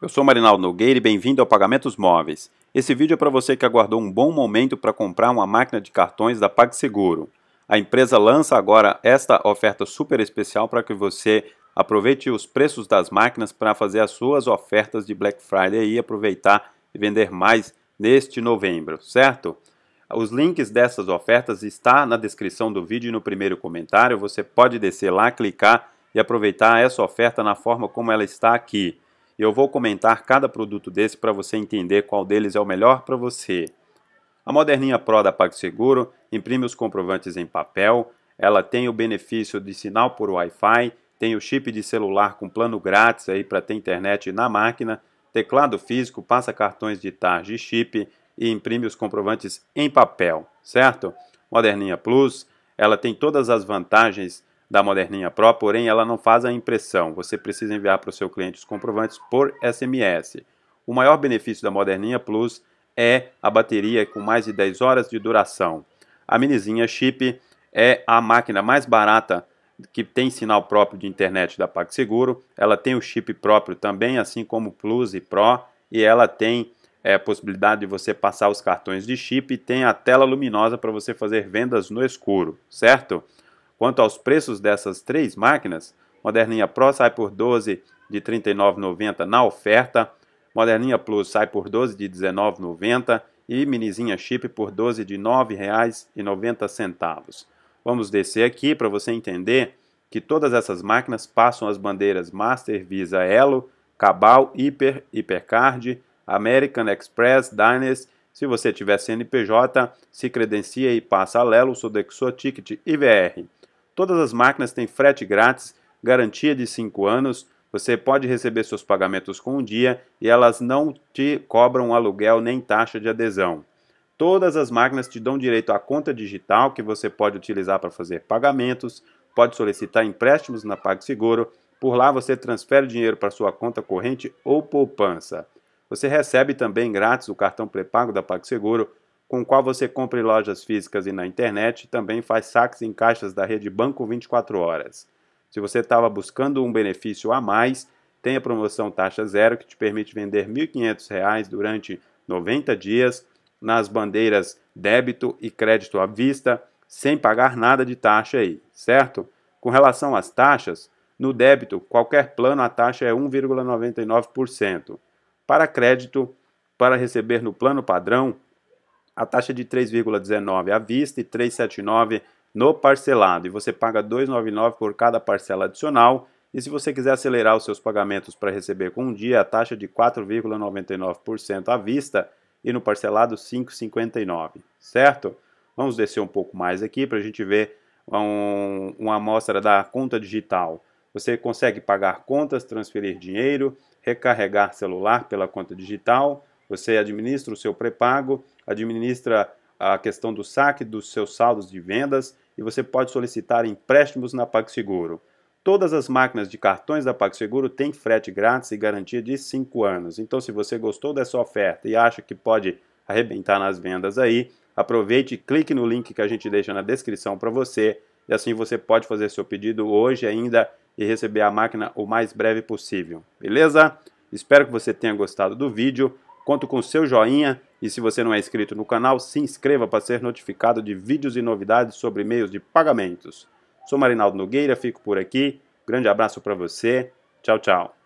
Eu sou Marinaldo Nogueira e bem-vindo ao Pagamentos Móveis. Esse vídeo é para você que aguardou um bom momento para comprar uma máquina de cartões da PagSeguro. A empresa lança agora esta oferta super especial para que você aproveite os preços das máquinas para fazer as suas ofertas de Black Friday e aproveitar e vender mais neste novembro, certo? Os links dessas ofertas está na descrição do vídeo e no primeiro comentário. Você pode descer lá, clicar e aproveitar essa oferta na forma como ela está aqui e eu vou comentar cada produto desse para você entender qual deles é o melhor para você. A Moderninha Pro da PagSeguro imprime os comprovantes em papel, ela tem o benefício de sinal por Wi-Fi, tem o chip de celular com plano grátis aí para ter internet na máquina, teclado físico, passa cartões de tarja e chip e imprime os comprovantes em papel, certo? Moderninha Plus, ela tem todas as vantagens da Moderninha Pro, porém ela não faz a impressão. Você precisa enviar para o seu cliente os comprovantes por SMS. O maior benefício da Moderninha Plus é a bateria com mais de 10 horas de duração. A minizinha chip é a máquina mais barata que tem sinal próprio de internet da PagSeguro. Ela tem o chip próprio também, assim como Plus e Pro, e ela tem é, eh, a possibilidade de você passar os cartões de chip e tem a tela luminosa para você fazer vendas no escuro, certo? Quanto aos preços dessas três máquinas, Moderninha Pro sai por 12 de 39,90 na oferta, Moderninha Plus sai por 12 de 19,90 e Minizinha Chip por 12 de R$ 9,90. Vamos descer aqui para você entender que todas essas máquinas passam as bandeiras Master, Visa, Elo, Cabal, Hiper, Hipercard, American Express, Diners. Se você tiver CNPJ, se credencia e passa a Lelo, Sodexo, Ticket e VR. Todas as máquinas têm frete grátis, garantia de 5 anos. Você pode receber seus pagamentos com um dia e elas não te cobram aluguel nem taxa de adesão. Todas as máquinas te dão direito à conta digital que você pode utilizar para fazer pagamentos, pode solicitar empréstimos na PagSeguro. Por lá você transfere dinheiro para sua conta corrente ou poupança. Você recebe também grátis o cartão pré-pago da PagSeguro com o qual você compra em lojas físicas e na internet, e também faz saques em caixas da rede Banco 24 Horas. Se você estava buscando um benefício a mais, tem a promoção Taxa Zero, que te permite vender R$ 1.500 durante 90 dias nas bandeiras débito e crédito à vista, sem pagar nada de taxa aí, certo? Com relação às taxas, no débito, qualquer plano a taxa é 1,99%. Para crédito, para receber no plano padrão, a taxa de 3,19 à vista e 3,79 no parcelado. E você paga 2,99 por cada parcela adicional. E se você quiser acelerar os seus pagamentos para receber com um dia, a taxa de 4,99% à vista e no parcelado 5,59, certo? Vamos descer um pouco mais aqui para a gente ver um, uma amostra da conta digital. Você consegue pagar contas, transferir dinheiro, recarregar celular pela conta digital, você administra o seu pré-pago administra a questão do saque dos seus saldos de vendas e você pode solicitar empréstimos na PagSeguro. Todas as máquinas de cartões da PagSeguro têm frete grátis e garantia de 5 anos. Então, se você gostou dessa oferta e acha que pode arrebentar nas vendas aí, aproveite e clique no link que a gente deixa na descrição para você. E assim você pode fazer seu pedido hoje ainda e receber a máquina o mais breve possível. Beleza? Espero que você tenha gostado do vídeo. Conto com seu joinha e se você não é inscrito no canal, se inscreva para ser notificado de vídeos e novidades sobre meios de pagamentos. Sou Marinaldo Nogueira, fico por aqui. Grande abraço para você. Tchau, tchau.